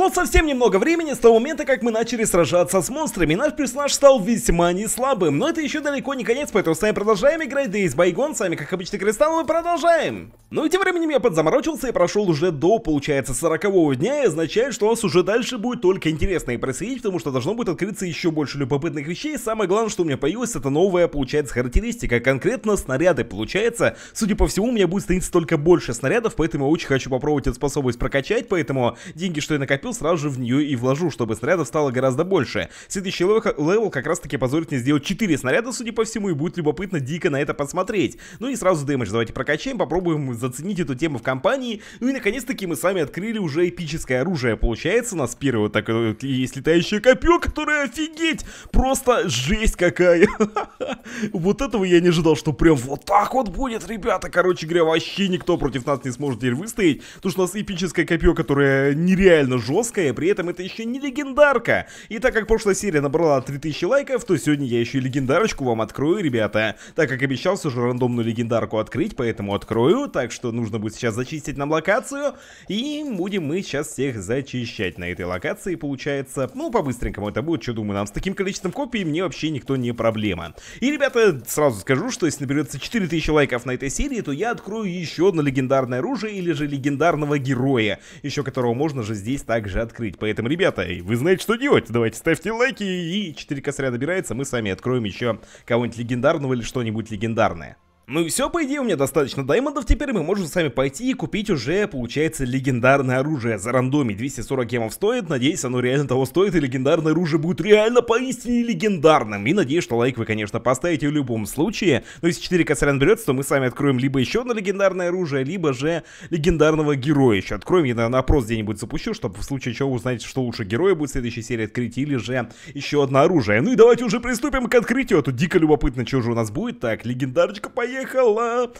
Прошло совсем немного времени с того момента, как мы начали сражаться с монстрами, наш персонаж стал весьма не слабым, но это еще далеко не конец, поэтому с вами продолжаем играть Days Байгон с вами как обычно Кристалл, мы продолжаем! Ну и тем временем я подзаморочился и прошел уже до, получается, 40 дня, и означает, что у нас уже дальше будет только интересно и происходить, потому что должно будет открыться еще больше любопытных вещей, самое главное, что у меня появилось это новая, получается, характеристика, конкретно снаряды, получается, судя по всему, у меня будет становиться только больше снарядов, поэтому я очень хочу попробовать эту способность прокачать, поэтому деньги, что я накопил, куплю, сразу же в нее и вложу, чтобы снарядов стало гораздо больше. Следующий левел как раз таки позволит мне сделать 4 снаряда, судя по всему, и будет любопытно дико на это посмотреть. Ну и сразу дэмэдж давайте прокачаем, попробуем заценить эту тему в компании. Ну и наконец-таки мы сами открыли уже эпическое оружие. Получается у нас первое вот такое вот есть летающее копье, которое офигеть! Просто жесть какая! Вот этого я не ожидал, что прям вот так вот будет, ребята. Короче говоря, вообще никто против нас не сможет теперь выстоять, потому что у нас эпическое копье, которое нереально жестко жесткая, при этом это еще не легендарка. И так как прошлая серия набрала 3000 лайков, то сегодня я еще и легендарочку вам открою, ребята. Так как обещал все рандомную легендарку открыть, поэтому открою. Так что нужно будет сейчас зачистить нам локацию. И будем мы сейчас всех зачищать на этой локации, получается. Ну, по-быстренькому это будет, что думаю, нам с таким количеством копий мне вообще никто не проблема. И, ребята, сразу скажу, что если наберется 4000 лайков на этой серии, то я открою еще одно легендарное оружие или же легендарного героя, еще которого можно же здесь так также открыть. Поэтому, ребята, вы знаете, что делать. Давайте ставьте лайки, и 4 косаря набирается, мы сами откроем еще кого-нибудь легендарного или что-нибудь легендарное. Ну и все, по идее, у меня достаточно даймондов, теперь мы можем сами пойти и купить уже, получается, легендарное оружие. За рандоми 240 гемов стоит, надеюсь, оно реально того стоит, и легендарное оружие будет реально поистине легендарным. И надеюсь, что лайк вы, конечно, поставите в любом случае. Но ну, если 4 косаря наберется, то мы с вами откроем либо еще одно легендарное оружие, либо же легендарного героя еще откроем. Я, наверное, опрос где-нибудь запущу, чтобы в случае чего узнать, что лучше героя будет в следующей серии открыть, или же еще одно оружие. Ну и давайте уже приступим к открытию, а то дико любопытно, что же у нас будет. Так, легендарочка, поехали! приехало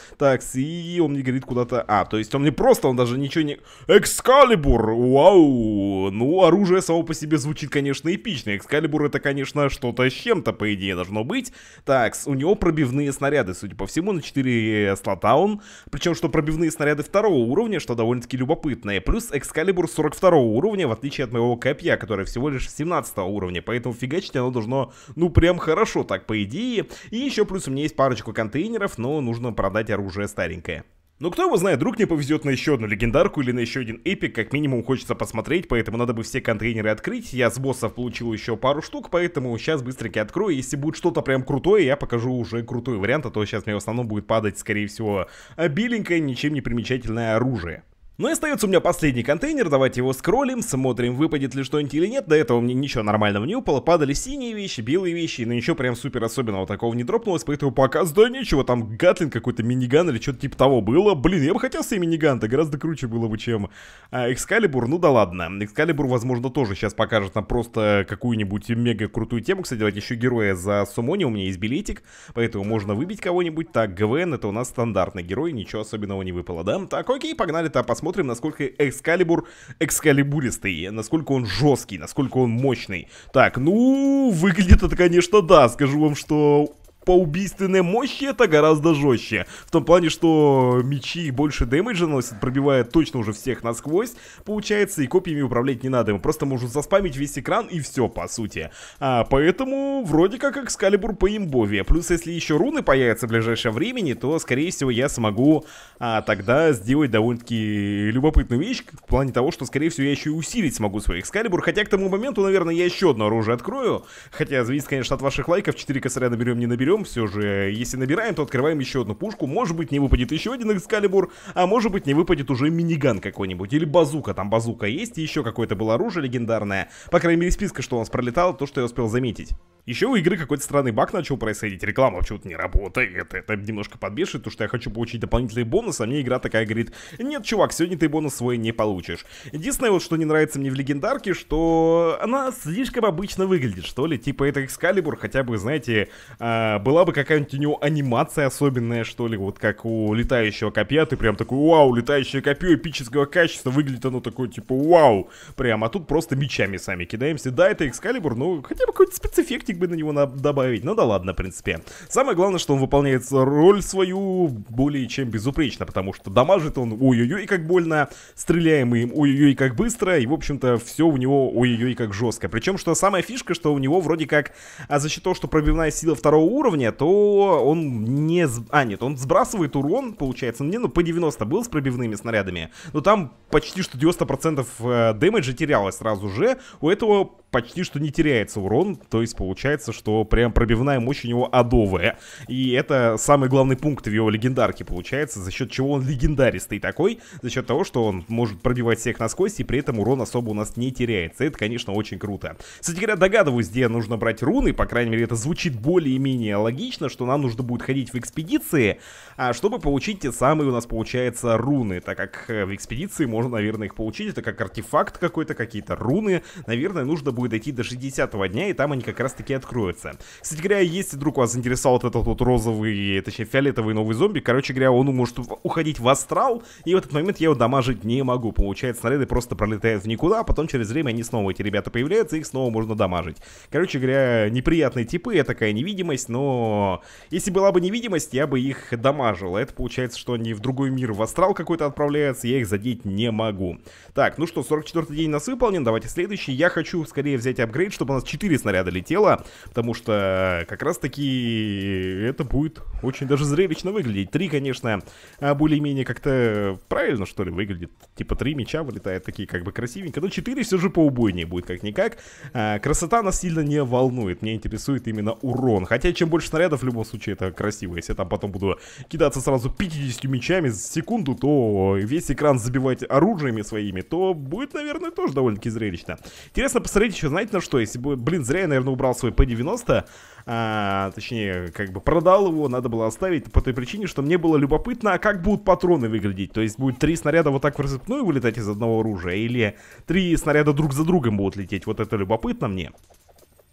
и он мне говорит куда-то... А, то есть он мне просто, он даже ничего не... Экскалибур, вау! Ну, оружие само по себе звучит, конечно, эпично. Экскалибур это, конечно, что-то с чем-то, по идее, должно быть. Так, у него пробивные снаряды, судя по всему, на 4 э, слота он. Причем, что пробивные снаряды второго уровня, что довольно-таки любопытное. Плюс экскалибур 42 уровня, в отличие от моего копья, который всего лишь 17 уровня. Поэтому фигачить оно должно, ну, прям хорошо так, по идее. И еще плюс у меня есть парочку контейнеров, но но нужно продать оружие старенькое. Но ну, кто его знает, вдруг не повезет на еще одну легендарку или на еще один эпик, как минимум хочется посмотреть, поэтому надо бы все контейнеры открыть. Я с боссов получил еще пару штук, поэтому сейчас быстренько открою. Если будет что-то прям крутое, я покажу уже крутой вариант, а то сейчас мне в основном будет падать, скорее всего, беленькое, ничем не примечательное оружие. Ну и остается у меня последний контейнер, давайте его скроллим, смотрим, выпадет ли что-нибудь или нет. До этого мне ничего нормального не упало, падали синие вещи, белые вещи, но ничего прям супер особенного такого не дропнулось, поэтому пока да нечего, там Гатлин какой-то миниган или что-то типа того было. Блин, я бы хотел себе миниган, это гораздо круче было бы, чем а, Экскалибур, ну да ладно. Экскалибур, возможно, тоже сейчас покажет нам просто какую-нибудь мега крутую тему. Кстати, давайте еще героя за Сумони, у меня есть билетик, поэтому можно выбить кого-нибудь. Так, ГВН это у нас стандартный герой, ничего особенного не выпало, да? Так, окей, погнали-то посмотрим посмотрим, насколько Экскалибур экскалибуристый, насколько он жесткий, насколько он мощный. Так, ну, выглядит это, конечно, да, скажу вам, что по убийственной мощи это гораздо жестче. В том плане, что мечи больше дэмэджа наносят, пробивает точно уже всех насквозь, получается, и копьями управлять не надо. Мы просто можем заспамить весь экран и все, по сути. А, поэтому вроде как Экскалибур по имбове. Плюс, если еще руны появятся в ближайшее времени, то, скорее всего, я смогу а, тогда сделать довольно-таки любопытную вещь, в плане того, что, скорее всего, я еще и усилить смогу свой Экскалибур. Хотя к тому моменту, наверное, я еще одно оружие открою. Хотя, зависит, конечно, от ваших лайков, 4 косаря наберем, не наберем берем все же. Если набираем, то открываем еще одну пушку. Может быть, не выпадет еще один экскалибур, а может быть, не выпадет уже миниган какой-нибудь. Или базука, там базука есть, и еще какое-то было оружие легендарное. По крайней мере, списка, что у нас пролетало, то, что я успел заметить. Еще у игры какой-то странный баг начал происходить, реклама почему-то не работает, это немножко подбешивает, то, что я хочу получить дополнительный бонус, а мне игра такая говорит, нет, чувак, сегодня ты бонус свой не получишь. Единственное, вот что не нравится мне в легендарке, что она слишком обычно выглядит, что ли, типа это Excalibur, хотя бы, знаете, а, была бы какая-нибудь у него анимация особенная, что ли, вот как у летающего копья, ты прям такой, вау, летающее копье эпического качества, выглядит оно такое, типа, вау, прям, а тут просто мечами сами кидаемся, да, это Excalibur, но хотя бы какой-то спецэффектик бы на него добавить, ну да ладно, в принципе. Самое главное, что он выполняет роль свою более чем безупречно, потому что дамажит он ой-ой-ой как больно, стреляем им ой-ой-ой как быстро, и в общем-то все у него ой-ой-ой как жестко. Причем, что самая фишка, что у него вроде как, а за счет того, что пробивная сила второго уровня, то он не... А, нет, он сбрасывает урон, получается, мне, ну по 90 был с пробивными снарядами, но там почти что 90% э, дэмэджа терялось сразу же, у этого почти что не теряется урон, то есть получается, что прям пробивная мощь у него адовая. И это самый главный пункт в его легендарке получается, за счет чего он легендаристый такой, за счет того, что он может пробивать всех насквозь, и при этом урон особо у нас не теряется. Это, конечно, очень круто. Кстати говоря, догадываюсь, где нужно брать руны, по крайней мере, это звучит более-менее логично, что нам нужно будет ходить в экспедиции, а, чтобы получить те самые у нас, получается, руны, так как э, в экспедиции можно, наверное, их получить, это как артефакт какой-то, какие-то руны, наверное, нужно будет будет дойти до 60 дня, и там они как раз таки откроются. Кстати говоря, если вдруг вас заинтересовал вот этот вот розовый, точнее фиолетовый новый зомби, короче говоря, он может уходить в астрал, и в этот момент я его дамажить не могу. Получается, снаряды просто пролетают в никуда, а потом через время они снова, эти ребята появляются, их снова можно дамажить. Короче говоря, неприятные типы, я такая невидимость, но если была бы невидимость, я бы их дамажил. А это получается, что они в другой мир, в астрал какой-то отправляются, я их задеть не могу. Так, ну что, 44 день нас выполнен, давайте следующий. Я хочу скорее поскорее взять апгрейд, чтобы у нас 4 снаряда летело, потому что э, как раз таки это будет очень даже зрелищно выглядеть. Три, конечно, э, более-менее как-то правильно, что ли, выглядит. Типа три мяча вылетают такие как бы красивенько, но 4 все же поубойнее будет как-никак. Э, красота нас сильно не волнует, меня интересует именно урон. Хотя чем больше снарядов, в любом случае, это красиво. Если я там потом буду кидаться сразу 50 мячами за секунду, то весь экран забивать оружиями своими, то будет, наверное, тоже довольно-таки зрелищно. Интересно посмотреть еще знаете на что? Если бы, блин, зря я, наверное, убрал свой P90, а, точнее, как бы продал его, надо было оставить по той причине, что мне было любопытно, а как будут патроны выглядеть. То есть будет три снаряда вот так в рассыпную вылетать из одного оружия, или три снаряда друг за другом будут лететь. Вот это любопытно мне.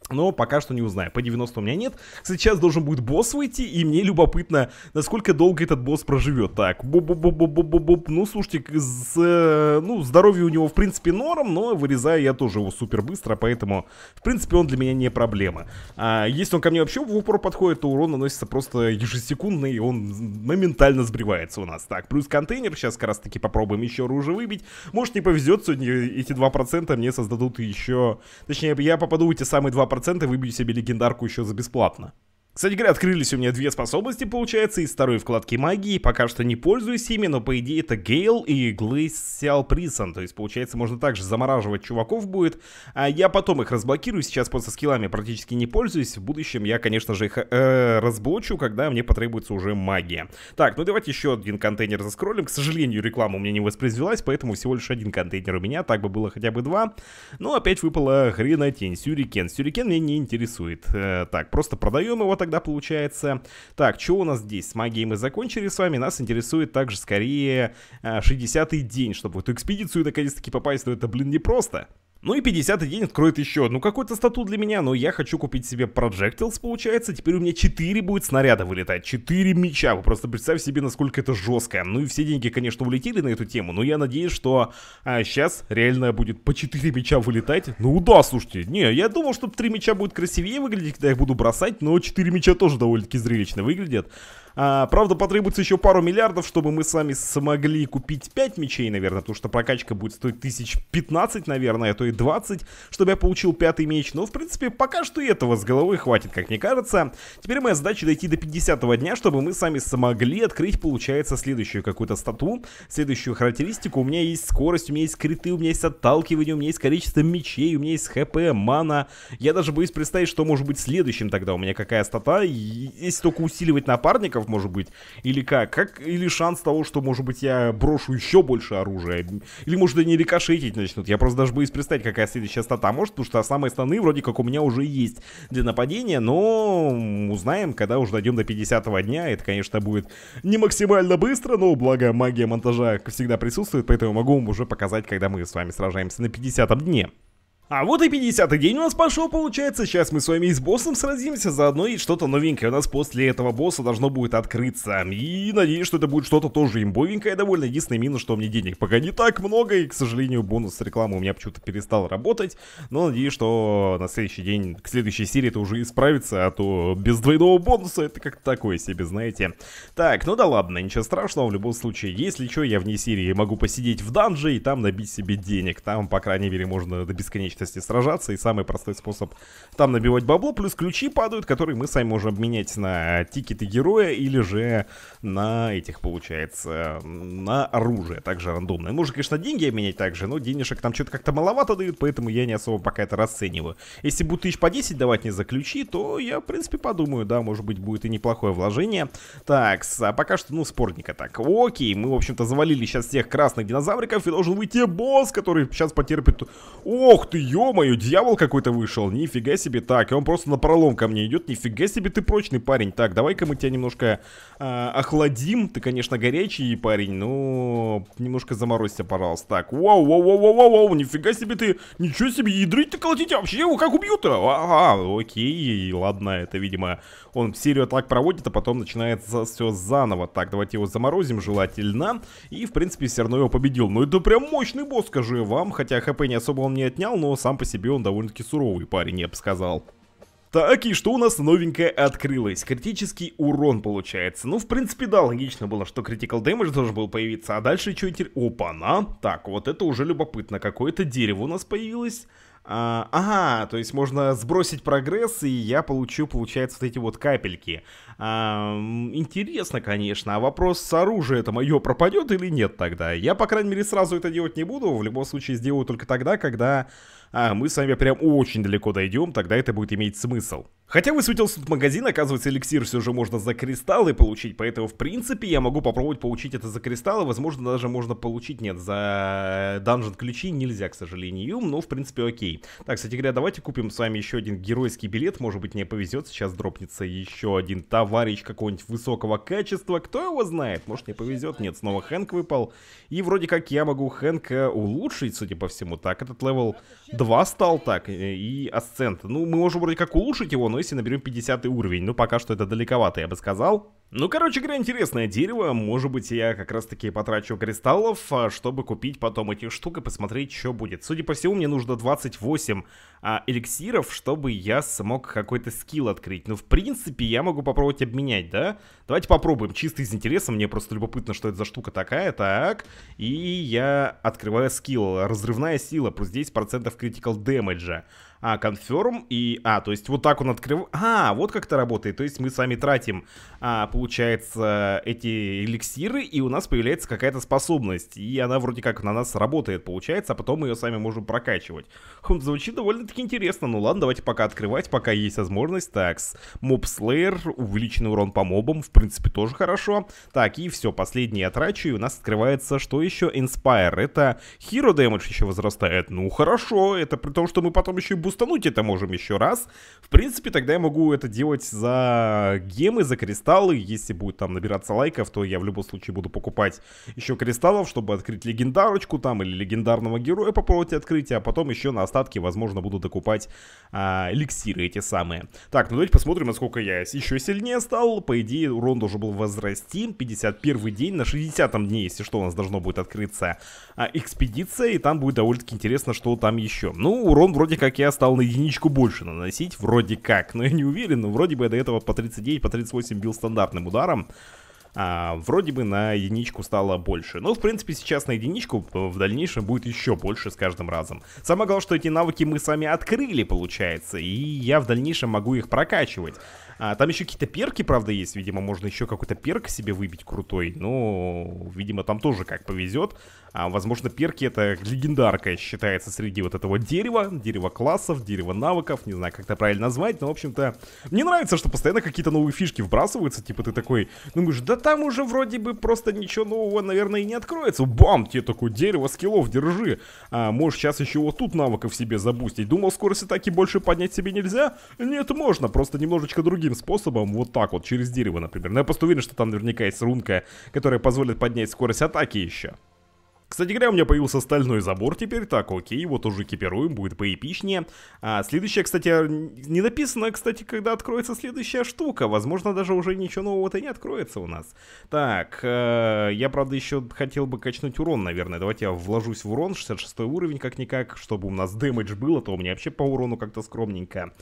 Но пока что не узнаю. По 90 у меня нет. Сейчас должен будет босс выйти, и мне любопытно, насколько долго этот босс проживет. Так, бу бу бу бу бу бу бу Ну, слушайте, с, э, ну, здоровье у него, в принципе, норм, но вырезаю я тоже его супер быстро, поэтому, в принципе, он для меня не проблема. А если он ко мне вообще в упор подходит, то урон наносится просто ежесекундный, и он моментально сбривается у нас. Так, плюс контейнер. Сейчас как раз таки попробуем еще оружие выбить. Может, не повезет, сегодня э, эти 2% мне создадут еще... Точнее, я попаду в эти самые 2% 2% выбью себе легендарку еще за бесплатно. Кстати говоря, открылись у меня две способности, получается, из второй вкладки магии. Пока что не пользуюсь ими, но по идее это Гейл и Glacial Prison. То есть, получается, можно также замораживать чуваков будет. А я потом их разблокирую, сейчас просто скиллами практически не пользуюсь. В будущем я, конечно же, их э, разблочу, когда мне потребуется уже магия. Так, ну давайте еще один контейнер заскроллим. К сожалению, реклама у меня не воспроизвелась, поэтому всего лишь один контейнер у меня. Так бы было хотя бы два. Но ну, опять выпала хрена тень. Сюрикен. Сюрикен меня не интересует. Э, так, просто продаем его так тогда получается. Так, что у нас здесь? С магией мы закончили с вами. Нас интересует также скорее 60-й э, день, чтобы в эту экспедицию наконец-таки попасть. Но это, блин, непросто. просто. Ну и 50 день откроет еще одну какую-то стату для меня, но я хочу купить себе Projectiles, получается. Теперь у меня 4 будет снаряда вылетать, 4 меча. Вы просто представь себе, насколько это жестко. Ну и все деньги, конечно, улетели на эту тему, но я надеюсь, что а, сейчас реально будет по 4 меча вылетать. Ну да, слушайте, не, я думал, что 3 меча будет красивее выглядеть, когда я их буду бросать, но 4 меча тоже довольно-таки зрелищно выглядят. А, правда, потребуется еще пару миллиардов, чтобы мы сами смогли купить 5 мечей, наверное, потому что прокачка будет стоить тысяч 15, наверное, а то и 20, чтобы я получил пятый меч. Но, в принципе, пока что этого с головой хватит, как мне кажется. Теперь моя задача дойти до 50 дня, чтобы мы сами смогли открыть, получается, следующую какую-то стату, следующую характеристику. У меня есть скорость, у меня есть криты, у меня есть отталкивание, у меня есть количество мечей, у меня есть хп, мана. Я даже боюсь представить, что может быть следующим тогда у меня какая стата. Если только усиливать напарников, разговоров, может быть, или как? как? Или шанс того, что, может быть, я брошу еще больше оружия? Или, может, они рикошетить начнут? Я просто даже боюсь представить, какая следующая стата может, потому что самые основные вроде как у меня уже есть для нападения, но узнаем, когда уже дойдем до 50 дня. Это, конечно, будет не максимально быстро, но благо магия монтажа всегда присутствует, поэтому могу вам уже показать, когда мы с вами сражаемся на 50 дне. А вот и 50 день у нас пошел, получается. Сейчас мы с вами и с боссом сразимся заодно, и что-то новенькое у нас после этого босса должно будет открыться. И надеюсь, что это будет что-то тоже имбовенькое довольно. Единственный минус, что у меня денег пока не так много, и, к сожалению, бонус рекламы у меня почему-то перестал работать. Но надеюсь, что на следующий день, к следующей серии это уже исправится, а то без двойного бонуса это как то такое себе, знаете. Так, ну да ладно, ничего страшного, в любом случае, если что, я вне серии могу посидеть в данже и там набить себе денег. Там, по крайней мере, можно до бесконечности нечистости сражаться, и самый простой способ там набивать бабло, плюс ключи падают, которые мы сами можем обменять на тикеты героя или же на этих, получается, на оружие, также рандомное. Можно, конечно, деньги обменять также, но денежек там что-то как-то маловато дают, поэтому я не особо пока это расцениваю. Если будут тысяч по 10 давать мне за ключи, то я, в принципе, подумаю, да, может быть, будет и неплохое вложение. Так, а пока что, ну, спорника так. Окей, мы, в общем-то, завалили сейчас всех красных динозавриков, и должен выйти босс, который сейчас потерпит... Ох ты, ё-моё, дьявол какой-то вышел, нифига себе, так, и он просто напролом ко мне идет, нифига себе ты прочный парень, так, давай-ка мы тебя немножко э, охладим, ты, конечно, горячий парень, но немножко заморозься, пожалуйста, так, вау, вау, вау, вау, вау, вау, нифига себе ты, ничего себе, ядрить-то колотить, а вообще его как убьют-то, а? ага, окей, ладно, это, видимо, он серию атак проводит, а потом начинает все заново, так, давайте его заморозим желательно, и, в принципе, все равно его победил, ну это прям мощный босс, скажу я вам, хотя хп не особо он не отнял, но сам по себе он довольно-таки суровый парень, я бы сказал. Так, и что у нас новенькое открылось? Критический урон получается. Ну, в принципе, да, логично было, что Critical Damage должен был появиться. А дальше что интересно? Опа-на! Так, вот это уже любопытно. Какое-то дерево у нас появилось. А, ага, то есть можно сбросить прогресс, и я получу, получается, вот эти вот капельки. А, интересно, конечно, а вопрос с оружием это мое пропадет или нет тогда? Я, по крайней мере, сразу это делать не буду, в любом случае сделаю только тогда, когда а, мы с вами прям очень далеко дойдем, тогда это будет иметь смысл. Хотя высветился тут магазин, оказывается, эликсир все же можно за кристаллы получить, поэтому, в принципе, я могу попробовать получить это за кристаллы, возможно, даже можно получить, нет, за э, данжен ключи нельзя, к сожалению, но, в принципе, окей. Так, кстати говоря, давайте купим с вами еще один геройский билет. Может быть, мне повезет. Сейчас дропнется еще один товарищ какого-нибудь высокого качества. Кто его знает? Может, мне повезет. Нет, снова Хэнк выпал. И вроде как я могу Хэнка улучшить, судя по всему. Так, этот левел 2 стал так. И Асцент. Ну, мы можем вроде как улучшить его, но если наберем 50 уровень. Ну, пока что это далековато, я бы сказал. Ну, короче говоря, интересное дерево. Может быть, я как раз-таки потрачу кристаллов, а, чтобы купить потом эти штуки, посмотреть, что будет. Судя по всему, мне нужно 28 8 а, эликсиров, чтобы я смог какой-то скилл открыть. Ну, в принципе, я могу попробовать обменять, да? Давайте попробуем, чисто из интереса, мне просто любопытно, что это за штука такая. Так, и я открываю скилл. Разрывная сила, плюс 10% критикал дэмэджа. А, confirm и... А, то есть вот так он открывает... А, вот как это работает. То есть мы сами тратим, а, получается, эти эликсиры, и у нас появляется какая-то способность. И она вроде как на нас работает, получается, а потом мы ее сами можем прокачивать. Хм, звучит довольно-таки интересно. Ну ладно, давайте пока открывать, пока есть возможность. Так, моб слэйр, увеличенный урон по мобам, в принципе, тоже хорошо. Так, и все, последний я трачу, и у нас открывается что еще? Inspire. Это hero damage еще возрастает. Ну хорошо, это при том, что мы потом еще и бустануть это можем еще раз. В принципе, тогда я могу это делать за гемы, за кристаллы. Если будет там набираться лайков, то я в любом случае буду покупать еще кристаллов, чтобы открыть легендарочку там или легендарного героя попробовать открыть, а потом еще на остатки, возможно, буду докупать а, эликсиры эти самые. Так, ну давайте посмотрим, насколько я еще сильнее стал. По идее, урон должен был возрасти. 51 день, на 60 дне, если что, у нас должно будет открыться а, экспедиция, и там будет довольно-таки интересно, что там еще. Ну, урон вроде как я стал на единичку больше наносить, вроде как. Но я не уверен, но вроде бы я до этого по 39, по 38 бил стандартным ударом а, вроде бы на единичку стало больше. Но, в принципе, сейчас на единичку э, в дальнейшем будет еще больше с каждым разом. Самое главное, что эти навыки мы сами открыли, получается, и я в дальнейшем могу их прокачивать. А, там еще какие-то перки, правда, есть, видимо, можно еще какой-то перк себе выбить крутой, но, видимо, там тоже как повезет. А, возможно, перки это легендарка считается среди вот этого дерева, дерева классов, дерева навыков, не знаю, как это правильно назвать, но, в общем-то, мне нравится, что постоянно какие-то новые фишки вбрасываются, типа ты такой, ну, думаешь, да там уже вроде бы просто ничего нового, наверное, и не откроется. Бам, тебе такое дерево скиллов, держи. А, можешь сейчас еще вот тут навыков себе забустить. Думал, скорость атаки больше поднять себе нельзя? Нет, можно, просто немножечко другим способом. Вот так вот, через дерево, например. Но я просто уверен, что там наверняка есть рунка, которая позволит поднять скорость атаки еще. Кстати говоря, у меня появился стальной забор теперь, так, окей, его тоже экипируем, будет поэпичнее. А, следующая, кстати, не написано, кстати, когда откроется следующая штука, возможно, даже уже ничего нового-то не откроется у нас. Так, э, я, правда, еще хотел бы качнуть урон, наверное, давайте я вложусь в урон, 66 уровень как-никак, чтобы у нас дэмэдж было, то у меня вообще по урону как-то скромненько.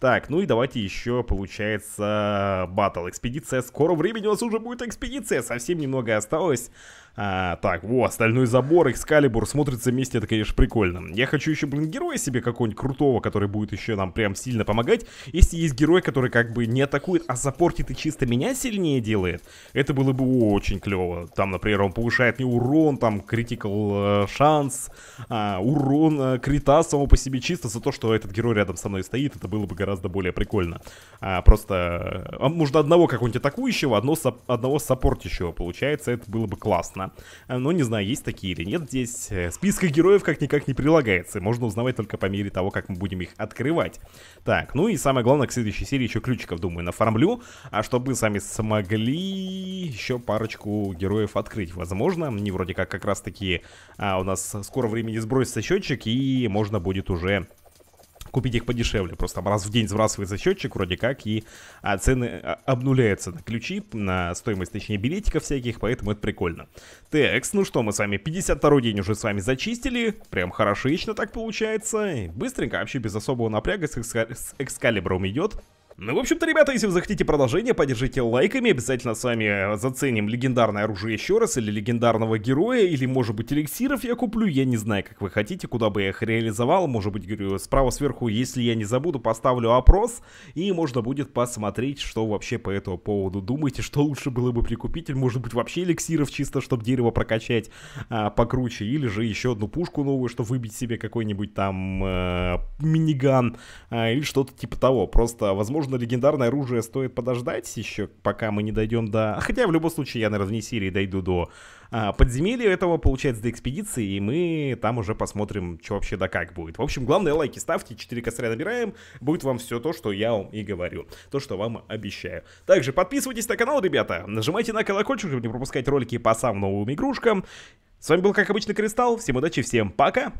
Так, ну и давайте еще, получается, батл. Экспедиция. Скоро времени у нас уже будет экспедиция. Совсем немного осталось. А, так, во, остальной забор, экскалибур смотрится вместе, это, конечно, прикольно. Я хочу еще, блин, героя себе какого-нибудь крутого, который будет еще нам прям сильно помогать. Если есть герой, который как бы не атакует, а саппортит и чисто меня сильнее делает, это было бы очень клево. Там, например, он повышает мне урон, там, критикал э, шанс, э, урон э, крита само по себе чисто за то, что этот герой рядом со мной стоит, это было бы гораздо более прикольно. А, просто а, нужно одного какого-нибудь атакующего, одно, со, одного саппортящего, получается, это было бы классно. А, но не знаю, есть такие или нет здесь. Э, Списка героев как-никак не прилагается, можно узнавать только по мере того, как мы будем их открывать. Так, ну и самое главное, к следующей серии еще ключиков, думаю, нафармлю, а чтобы сами смогли еще парочку героев открыть, возможно. Не вроде как как раз таки а, у нас скоро времени сбросится счетчик, и можно будет уже купить их подешевле. Просто там раз в день сбрасывается счетчик вроде как, и а, цены а, обнуляются на ключи, на стоимость, точнее, билетиков всяких, поэтому это прикольно. Текс, ну что, мы с вами 52 день уже с вами зачистили, прям хорошечно так получается. Быстренько, вообще без особого напряга, с, экска... с экскалибром идет. Ну, в общем-то, ребята, если вы захотите продолжение, поддержите лайками, обязательно с вами э, заценим легендарное оружие еще раз, или легендарного героя, или, может быть, эликсиров я куплю, я не знаю, как вы хотите, куда бы я их реализовал, может быть, говорю, справа сверху, если я не забуду, поставлю опрос, и можно будет посмотреть, что вообще по этому поводу думаете, что лучше было бы прикупить, или, может быть, вообще эликсиров чисто, чтобы дерево прокачать а, покруче, или же еще одну пушку новую, чтобы выбить себе какой-нибудь там э, миниган, э, или что-то типа того, просто, возможно, возможно, легендарное оружие стоит подождать еще, пока мы не дойдем до... Хотя, в любом случае, я, наверное, в Несирии дойду до а, подземелья этого, получается, до экспедиции, и мы там уже посмотрим, что вообще да как будет. В общем, главное, лайки ставьте, 4 косаря набираем, будет вам все то, что я вам и говорю, то, что вам обещаю. Также подписывайтесь на канал, ребята, нажимайте на колокольчик, чтобы не пропускать ролики по самым новым игрушкам. С вами был, как обычно, Кристалл, всем удачи, всем пока!